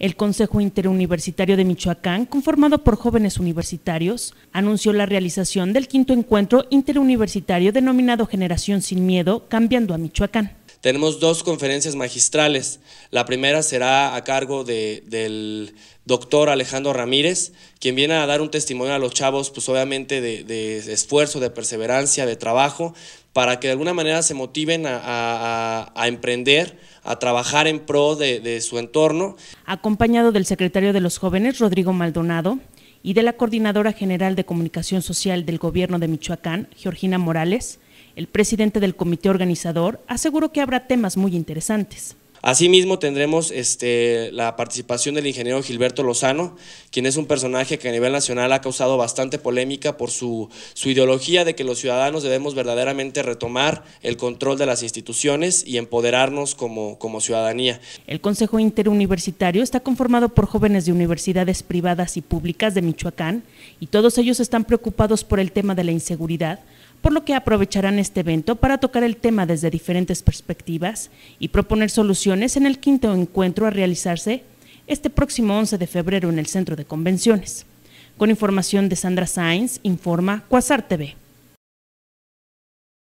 El Consejo Interuniversitario de Michoacán, conformado por jóvenes universitarios, anunció la realización del quinto encuentro interuniversitario denominado Generación sin Miedo, Cambiando a Michoacán. Tenemos dos conferencias magistrales. La primera será a cargo del doctor Alejandro Ramírez, quien viene a dar un testimonio a los chavos, pues obviamente de, esfuerzo, de perseverancia, de trabajo, para que de alguna manera se motiven a, a emprender a trabajar en pro de, su entorno. Acompañado del secretario de los jóvenes, Rodrigo Maldonado, y de la Coordinadora General de Comunicación Social del Gobierno de Michoacán, Georgina Morales, el presidente del comité organizador aseguró que habrá temas muy interesantes. Asimismo, tendremos este, la participación del ingeniero Gilberto Lozano, quien es un personaje que a nivel nacional ha causado bastante polémica por su, ideología de que los ciudadanos debemos verdaderamente retomar el control de las instituciones y empoderarnos como, como ciudadanía. El Consejo Interuniversitario está conformado por jóvenes de universidades privadas y públicas de Michoacán y todos ellos están preocupados por el tema de la inseguridad por lo que aprovecharán este evento para tocar el tema desde diferentes perspectivas y proponer soluciones en el quinto encuentro a realizarse este próximo 11 de febrero en el Centro de Convenciones. Con información de Sandra Sainz, informa Cuasar TV.